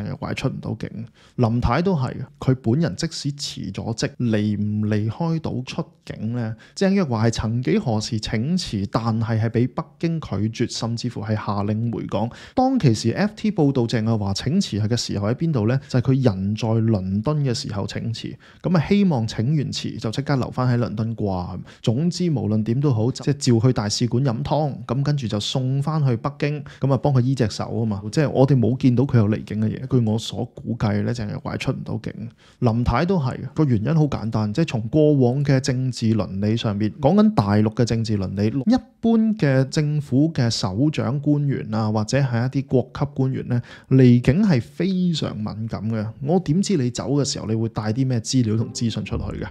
郑若华出唔到境，林太都系，佢本人即使辞咗职，离唔离开到出境呢？郑若华系曾几何时请辞，但系系俾北京拒绝，甚至乎系下令回港。当其时 FT 报道郑若华请辞嘅时候喺边度呢？就系佢人在伦敦嘅时候请辞，咁啊希望请完辞就即刻留翻喺伦敦啩。总之无论点都好，即系召去大使馆饮汤，咁跟住就送翻去北京，咁啊帮佢医只手啊嘛。即系我哋冇见到佢有离境嘅嘢。據我所估計咧，淨係怪出唔到境。林太都係個原因，好簡單，即係從過往嘅政治倫理上面講緊大陸嘅政治倫理。一般嘅政府嘅首長官員啊，或者係一啲國級官員咧，離境係非常敏感嘅。我點知你走嘅時候，你會帶啲咩資料同資訊出去嘅？